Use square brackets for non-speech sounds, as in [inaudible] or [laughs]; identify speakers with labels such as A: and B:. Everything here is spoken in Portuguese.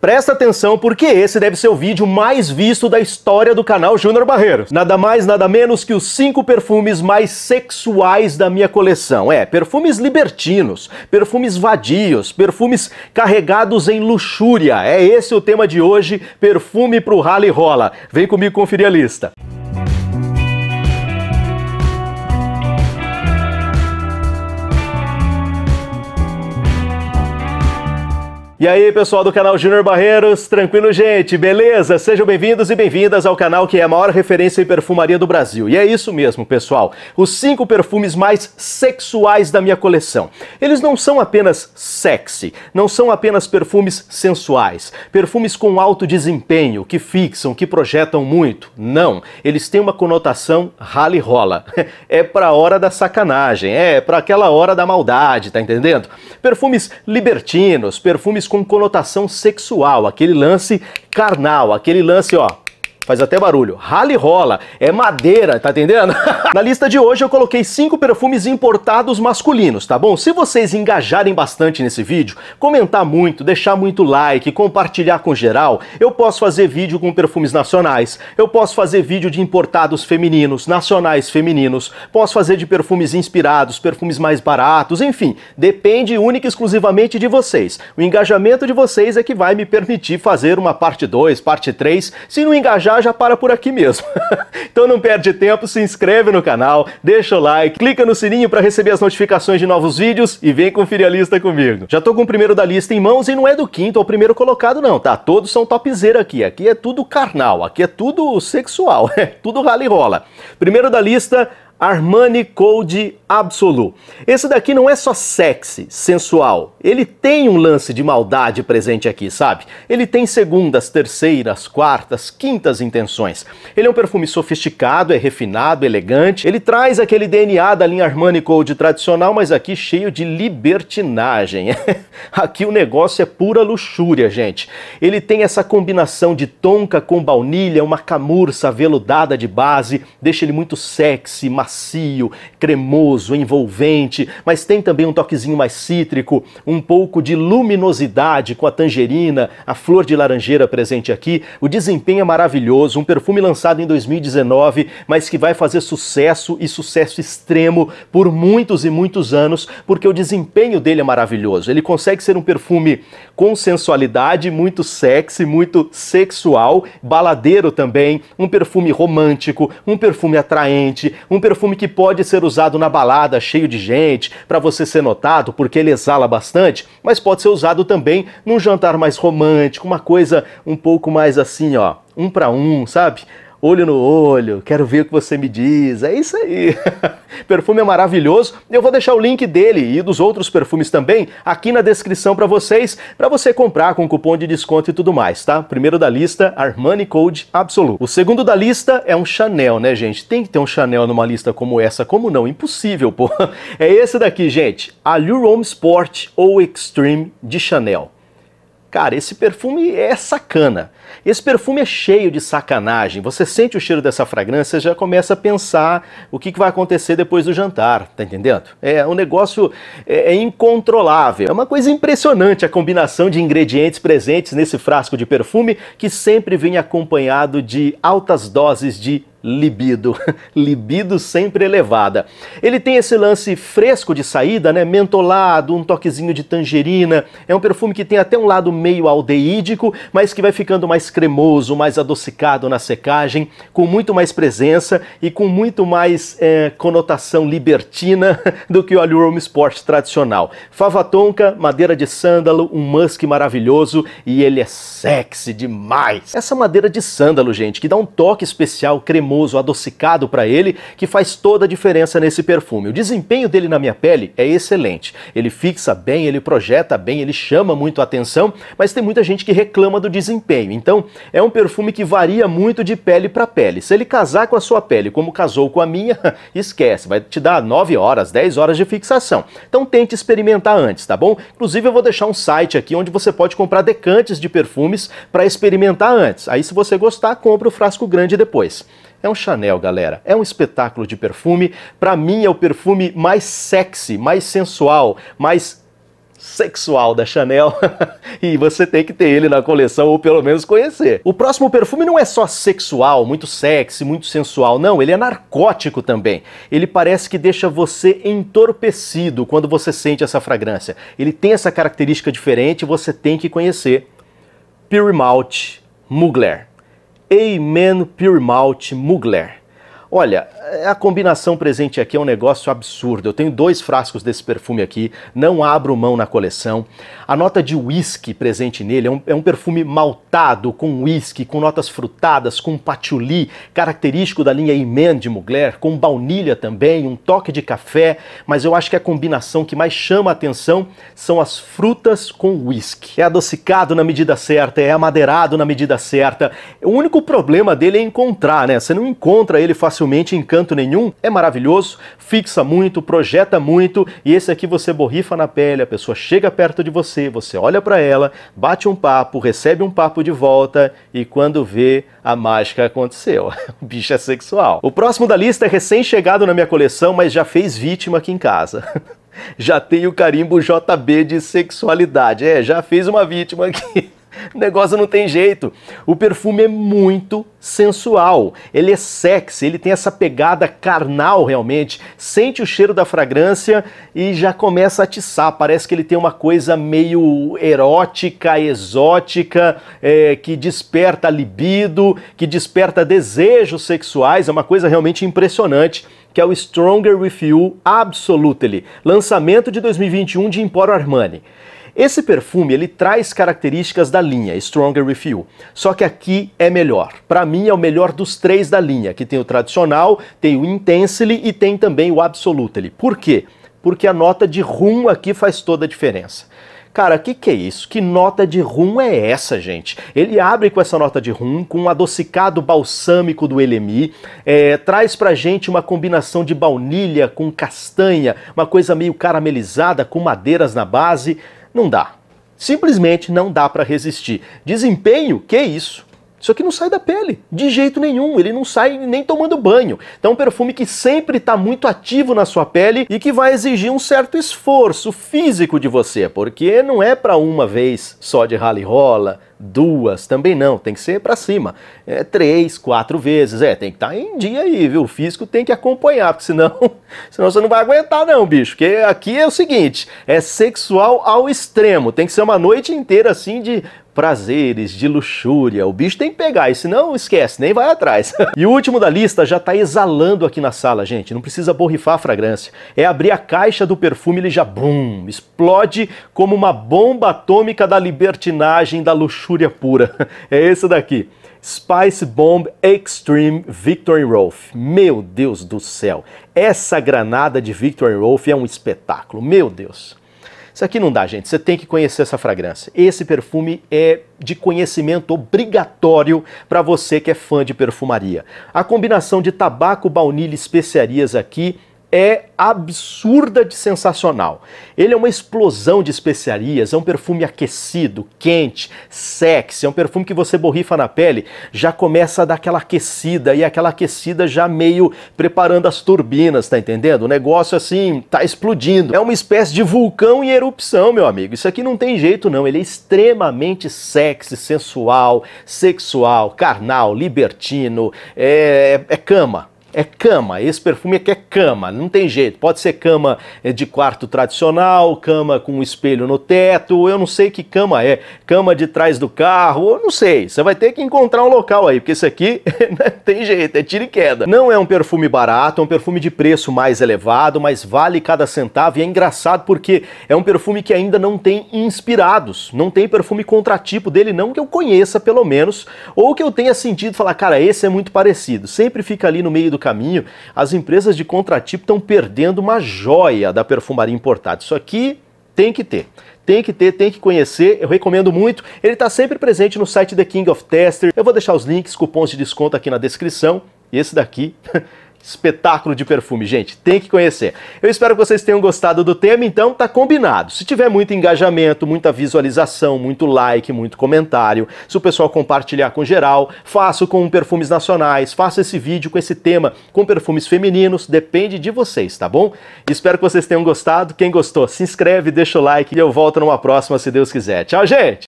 A: Presta atenção porque esse deve ser o vídeo mais visto da história do canal Júnior Barreiros. Nada mais, nada menos que os 5 perfumes mais sexuais da minha coleção. É, perfumes libertinos, perfumes vadios, perfumes carregados em luxúria. É esse o tema de hoje, perfume pro rala e rola. Vem comigo conferir a lista. E aí, pessoal do canal Júnior Barreiros, tranquilo, gente? Beleza? Sejam bem-vindos e bem-vindas ao canal que é a maior referência em perfumaria do Brasil. E é isso mesmo, pessoal. Os cinco perfumes mais sexuais da minha coleção. Eles não são apenas sexy, não são apenas perfumes sensuais, perfumes com alto desempenho, que fixam, que projetam muito. Não, eles têm uma conotação rally rola. [laughs] É pra hora da sacanagem, é pra aquela hora da maldade, tá entendendo? Perfumes libertinos, perfumes com conotação sexual, aquele lance carnal, aquele lance, ó, faz até barulho. Rally rola, é madeira, tá entendendo? [laughs] Na lista de hoje eu coloquei cinco perfumes importados masculinos, tá bom? Se vocês engajarem bastante nesse vídeo, comentar muito, deixar muito like, compartilhar com geral, eu posso fazer vídeo com perfumes nacionais, eu posso fazer vídeo de importados femininos, nacionais femininos, posso fazer de perfumes inspirados, perfumes mais baratos, enfim, depende única e exclusivamente de vocês. O engajamento de vocês é que vai me permitir fazer uma parte 2, parte 3. Se não engajar, já para por aqui mesmo. [laughs] então não perde tempo, se inscreve no canal, deixa o like, clica no sininho para receber as notificações de novos vídeos e vem conferir a lista comigo. Já tô com o primeiro da lista em mãos e não é do quinto ao primeiro colocado não, tá? Todos são topzera aqui. Aqui é tudo carnal, aqui é tudo sexual, [laughs] é tudo rala e rola. Primeiro da lista, Armani Code Absolu. Esse daqui não é só sexy, sensual. Ele tem um lance de maldade presente aqui, sabe? Ele tem segundas, terceiras, quartas, quintas intenções. Ele é um perfume sofisticado, é refinado, elegante. Ele traz aquele DNA da linha Armani Code tradicional, mas aqui cheio de libertinagem. [laughs] aqui o negócio é pura luxúria, gente. Ele tem essa combinação de tonka com baunilha, uma camurça aveludada de base, deixa ele muito sexy, macio macio, cremoso, envolvente, mas tem também um toquezinho mais cítrico, um pouco de luminosidade com a tangerina, a flor de laranjeira presente aqui. O desempenho é maravilhoso, um perfume lançado em 2019, mas que vai fazer sucesso e sucesso extremo por muitos e muitos anos, porque o desempenho dele é maravilhoso. Ele consegue ser um perfume com sensualidade, muito sexy, muito sexual, baladeiro também, um perfume romântico, um perfume atraente, um perfume perfume que pode ser usado na balada, cheio de gente, para você ser notado, porque ele exala bastante, mas pode ser usado também num jantar mais romântico, uma coisa um pouco mais assim, ó, um para um, sabe? olho no olho, quero ver o que você me diz. É isso aí. [laughs] Perfume é maravilhoso. Eu vou deixar o link dele e dos outros perfumes também aqui na descrição para vocês, para você comprar com cupom de desconto e tudo mais, tá? Primeiro da lista, Armani Code Absolute. O segundo da lista é um Chanel, né, gente? Tem que ter um Chanel numa lista como essa, como não? Impossível, [laughs] pô. É esse daqui, gente. Allure Home Sport ou Extreme de Chanel. Cara, esse perfume é sacana. Esse perfume é cheio de sacanagem. Você sente o cheiro dessa fragrância, já começa a pensar o que vai acontecer depois do jantar, tá entendendo? É um negócio é, é incontrolável. É uma coisa impressionante a combinação de ingredientes presentes nesse frasco de perfume que sempre vem acompanhado de altas doses de libido, [laughs] libido sempre elevada. Ele tem esse lance fresco de saída, né, mentolado, um toquezinho de tangerina. É um perfume que tem até um lado meio aldeídico, mas que vai ficando mais cremoso, mais adocicado na secagem, com muito mais presença e com muito mais é, conotação libertina [laughs] do que o Alurum Sport tradicional. Fava tonka, madeira de sândalo, um musk maravilhoso e ele é sexy demais. Essa madeira de sândalo, gente, que dá um toque especial cremoso cremoso, adocicado para ele, que faz toda a diferença nesse perfume. O desempenho dele na minha pele é excelente. Ele fixa bem, ele projeta bem, ele chama muito a atenção, mas tem muita gente que reclama do desempenho. Então, é um perfume que varia muito de pele para pele. Se ele casar com a sua pele como casou com a minha, [laughs] esquece, vai te dar 9 horas, 10 horas de fixação. Então tente experimentar antes, tá bom? Inclusive eu vou deixar um site aqui onde você pode comprar decantes de perfumes para experimentar antes. Aí se você gostar, compra o frasco grande depois é um Chanel, galera. É um espetáculo de perfume. Para mim é o perfume mais sexy, mais sensual, mais sexual da Chanel [laughs] e você tem que ter ele na coleção ou pelo menos conhecer. O próximo perfume não é só sexual, muito sexy, muito sensual, não, ele é narcótico também. Ele parece que deixa você entorpecido quando você sente essa fragrância. Ele tem essa característica diferente, você tem que conhecer. Pyrmalt Mugler. Amen Pure Malt Mugler. Olha, a combinação presente aqui é um negócio absurdo. Eu tenho dois frascos desse perfume aqui, não abro mão na coleção. A nota de whisky presente nele é um, é um perfume maltado, com whisky, com notas frutadas, com patchouli, característico da linha Imen de Mugler, com baunilha também, um toque de café. Mas eu acho que a combinação que mais chama a atenção são as frutas com whisky. É adocicado na medida certa, é amadeirado na medida certa. O único problema dele é encontrar, né? Você não encontra ele facilmente facilmente em canto nenhum, é maravilhoso, fixa muito, projeta muito, e esse aqui você borrifa na pele, a pessoa chega perto de você, você olha para ela, bate um papo, recebe um papo de volta e quando vê, a mágica aconteceu. [laughs] o bicho é sexual. O próximo da lista é recém-chegado na minha coleção, mas já fez vítima aqui em casa. [laughs] já tem o carimbo JB de sexualidade. É, já fez uma vítima aqui. [laughs] o negócio não tem jeito. O perfume é muito sensual, ele é sexy, ele tem essa pegada carnal realmente. Sente o cheiro da fragrância e já começa a atiçar. Parece que ele tem uma coisa meio erótica, exótica, é, que desperta libido, que desperta desejos sexuais. É uma coisa realmente impressionante que é o Stronger With You Absolutely, lançamento de 2021 de Emporo Armani. Esse perfume ele traz características da linha Stronger Refill, só que aqui é melhor. Para mim é o melhor dos três da linha, que tem o tradicional, tem o Intensely e tem também o Absolutely. Por quê? Porque a nota de rum aqui faz toda a diferença. Cara, o que, que é isso? Que nota de rum é essa, gente? Ele abre com essa nota de rum, com um adocicado balsâmico do Elemi, é, traz pra gente uma combinação de baunilha com castanha, uma coisa meio caramelizada, com madeiras na base não dá. Simplesmente não dá para resistir. Desempenho, que isso? Isso aqui não sai da pele, de jeito nenhum, ele não sai nem tomando banho. Então, é um perfume que sempre está muito ativo na sua pele e que vai exigir um certo esforço físico de você, porque não é para uma vez só de rally-rola, duas, também não, tem que ser para cima. É, três, quatro vezes, é, tem que estar tá em dia aí, viu? O físico tem que acompanhar, porque senão, [laughs] senão você não vai aguentar não, bicho, porque aqui é o seguinte, é sexual ao extremo, tem que ser uma noite inteira assim de prazeres, de luxúria. O bicho tem que pegar, e senão esquece, nem vai atrás. [laughs] e o último da lista já tá exalando aqui na sala, gente. Não precisa borrifar a fragrância. É abrir a caixa do perfume, ele já brum, explode como uma bomba atômica da libertinagem, da luxúria pura. [laughs] é esse daqui. Spice Bomb Extreme Victor Rolf. Meu Deus do céu, essa granada de Victor Rolf é um espetáculo, meu Deus. Isso aqui não dá, gente. Você tem que conhecer essa fragrância. Esse perfume é de conhecimento obrigatório para você que é fã de perfumaria. A combinação de tabaco, baunilha e especiarias aqui é absurda de sensacional. Ele é uma explosão de especiarias, é um perfume aquecido, quente, sexy, é um perfume que você borrifa na pele, já começa a dar aquela aquecida e aquela aquecida já meio preparando as turbinas, tá entendendo? O negócio assim tá explodindo. É uma espécie de vulcão em erupção, meu amigo. Isso aqui não tem jeito não, ele é extremamente sexy, sensual, sexual, carnal, libertino, é, é, é cama é cama. Esse perfume aqui é, é cama, não tem jeito. Pode ser cama é, de quarto tradicional, cama com um espelho no teto, eu não sei que cama é, cama de trás do carro, eu não sei. Você vai ter que encontrar um local aí, porque esse aqui [laughs] não tem jeito, é tiro e queda. Não é um perfume barato, é um perfume de preço mais elevado, mas vale cada centavo e é engraçado porque é um perfume que ainda não tem inspirados, não tem perfume contratipo dele, não que eu conheça pelo menos, ou que eu tenha sentido falar, cara, esse é muito parecido. Sempre fica ali no meio do caminho, as empresas de contratipo estão perdendo uma joia da perfumaria importada. Isso aqui tem que ter. Tem que ter, tem que conhecer, eu recomendo muito. Ele está sempre presente no site The King of Tester. Eu vou deixar os links, cupons de desconto aqui na descrição. E esse daqui [laughs] espetáculo de perfume, gente, tem que conhecer. Eu espero que vocês tenham gostado do tema, então tá combinado. Se tiver muito engajamento, muita visualização, muito like, muito comentário, se o pessoal compartilhar com geral, faço com perfumes nacionais, faço esse vídeo com esse tema com perfumes femininos, depende de vocês, tá bom? Espero que vocês tenham gostado. Quem gostou, se inscreve, deixa o like e eu volto numa próxima, se Deus quiser. Tchau, gente!